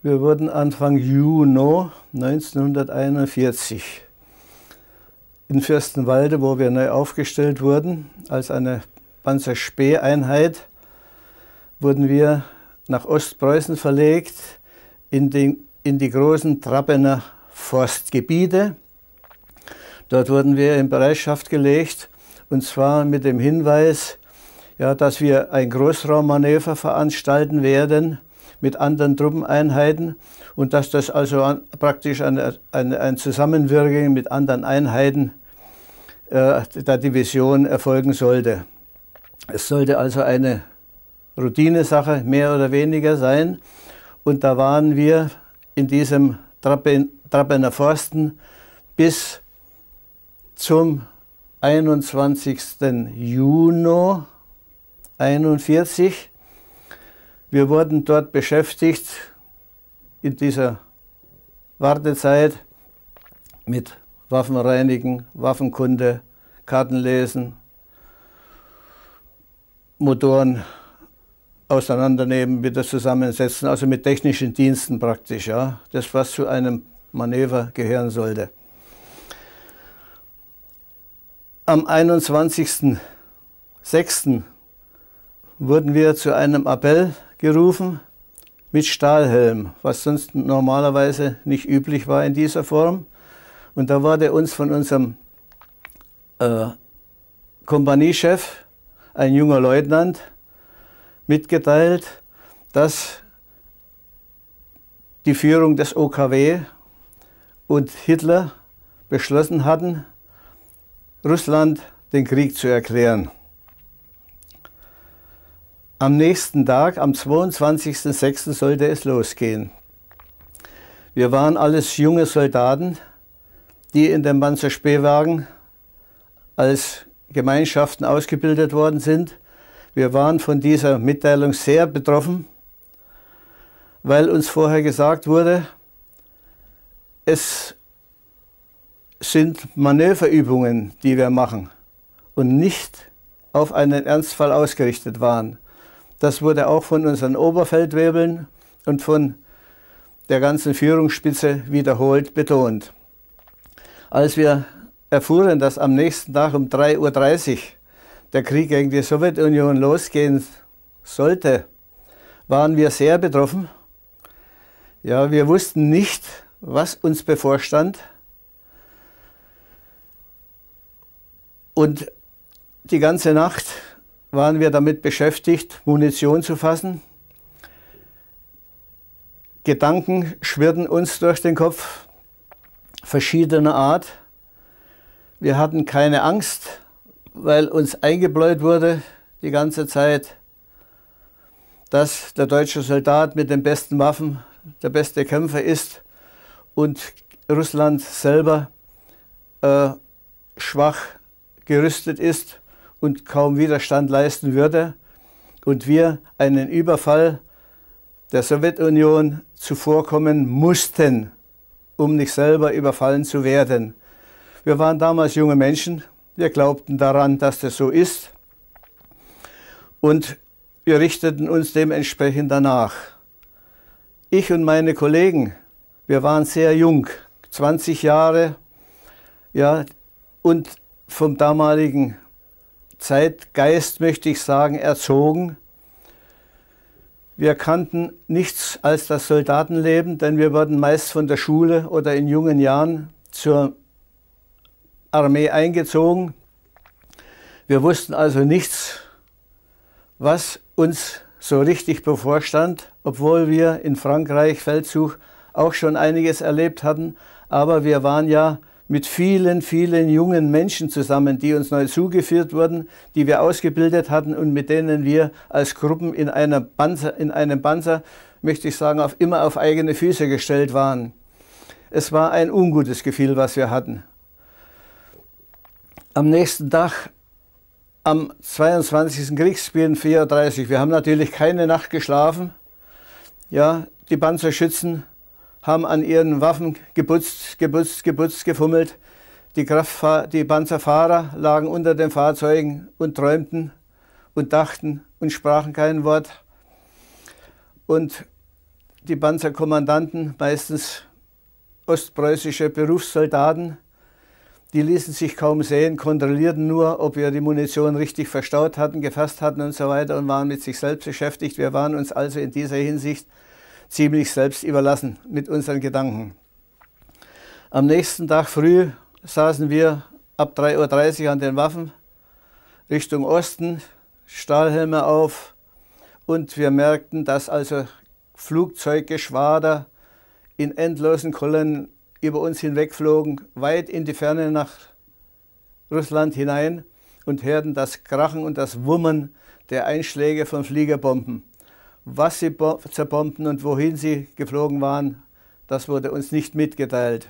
Wir wurden Anfang Juni 1941 in Fürstenwalde, wo wir neu aufgestellt wurden, als eine Panzerspäh-Einheit, wurden wir nach Ostpreußen verlegt, in, den, in die großen Trappener Forstgebiete. Dort wurden wir in Bereitschaft gelegt, und zwar mit dem Hinweis, ja, dass wir ein Großraummanöver veranstalten werden mit anderen Truppeneinheiten und dass das also an, praktisch eine, eine, ein Zusammenwirken mit anderen Einheiten äh, der Division erfolgen sollte. Es sollte also eine Routinesache mehr oder weniger sein. Und da waren wir in diesem Trappen, Trappener Forsten bis zum 21. Juni 1941 wir wurden dort beschäftigt in dieser Wartezeit mit Waffenreinigen, Waffenkunde, Kartenlesen, Motoren auseinandernehmen, wieder zusammensetzen, also mit technischen Diensten praktisch, ja, das was zu einem Manöver gehören sollte. Am 21.06. wurden wir zu einem Appell gerufen mit Stahlhelm, was sonst normalerweise nicht üblich war in dieser Form. Und da wurde uns von unserem äh, Kompaniechef, ein junger Leutnant, mitgeteilt, dass die Führung des OKW und Hitler beschlossen hatten, Russland den Krieg zu erklären. Am nächsten Tag, am 22.06. sollte es losgehen. Wir waren alles junge Soldaten, die in den Panzerspähwagen als Gemeinschaften ausgebildet worden sind. Wir waren von dieser Mitteilung sehr betroffen, weil uns vorher gesagt wurde, es sind Manöverübungen, die wir machen und nicht auf einen Ernstfall ausgerichtet waren. Das wurde auch von unseren Oberfeldwebeln und von der ganzen Führungsspitze wiederholt betont. Als wir erfuhren, dass am nächsten Tag um 3.30 Uhr der Krieg gegen die Sowjetunion losgehen sollte, waren wir sehr betroffen. Ja, wir wussten nicht, was uns bevorstand. Und die ganze Nacht waren wir damit beschäftigt, Munition zu fassen. Gedanken schwirrten uns durch den Kopf verschiedener Art. Wir hatten keine Angst, weil uns eingebläut wurde die ganze Zeit, dass der deutsche Soldat mit den besten Waffen der beste Kämpfer ist und Russland selber äh, schwach gerüstet ist und kaum Widerstand leisten würde und wir einen Überfall der Sowjetunion zuvorkommen mussten, um nicht selber überfallen zu werden. Wir waren damals junge Menschen, wir glaubten daran, dass das so ist und wir richteten uns dementsprechend danach. Ich und meine Kollegen, wir waren sehr jung, 20 Jahre, ja, und vom damaligen Zeitgeist, möchte ich sagen, erzogen. Wir kannten nichts als das Soldatenleben, denn wir wurden meist von der Schule oder in jungen Jahren zur Armee eingezogen. Wir wussten also nichts, was uns so richtig bevorstand, obwohl wir in Frankreich Feldzug auch schon einiges erlebt hatten. Aber wir waren ja mit vielen, vielen jungen Menschen zusammen, die uns neu zugeführt wurden, die wir ausgebildet hatten und mit denen wir als Gruppen in, einer Panzer, in einem Panzer, möchte ich sagen, auf, immer auf eigene Füße gestellt waren. Es war ein ungutes Gefühl, was wir hatten. Am nächsten Tag, am 22. Kriegsbeginn 34, wir haben natürlich keine Nacht geschlafen. Ja, die Panzerschützen haben an ihren Waffen geputzt, geputzt, geputzt, gefummelt. Die, die Panzerfahrer lagen unter den Fahrzeugen und träumten und dachten und sprachen kein Wort. Und die Panzerkommandanten, meistens ostpreußische Berufssoldaten, die ließen sich kaum sehen, kontrollierten nur, ob wir die Munition richtig verstaut hatten, gefasst hatten und so weiter und waren mit sich selbst beschäftigt. Wir waren uns also in dieser Hinsicht ziemlich selbst überlassen mit unseren Gedanken. Am nächsten Tag früh saßen wir ab 3.30 Uhr an den Waffen Richtung Osten, Stahlhelme auf und wir merkten, dass also Flugzeuggeschwader in endlosen Kolonnen über uns hinwegflogen, weit in die Ferne nach Russland hinein und hörten das Krachen und das Wummen der Einschläge von Fliegerbomben. Was sie zerbombten und wohin sie geflogen waren, das wurde uns nicht mitgeteilt.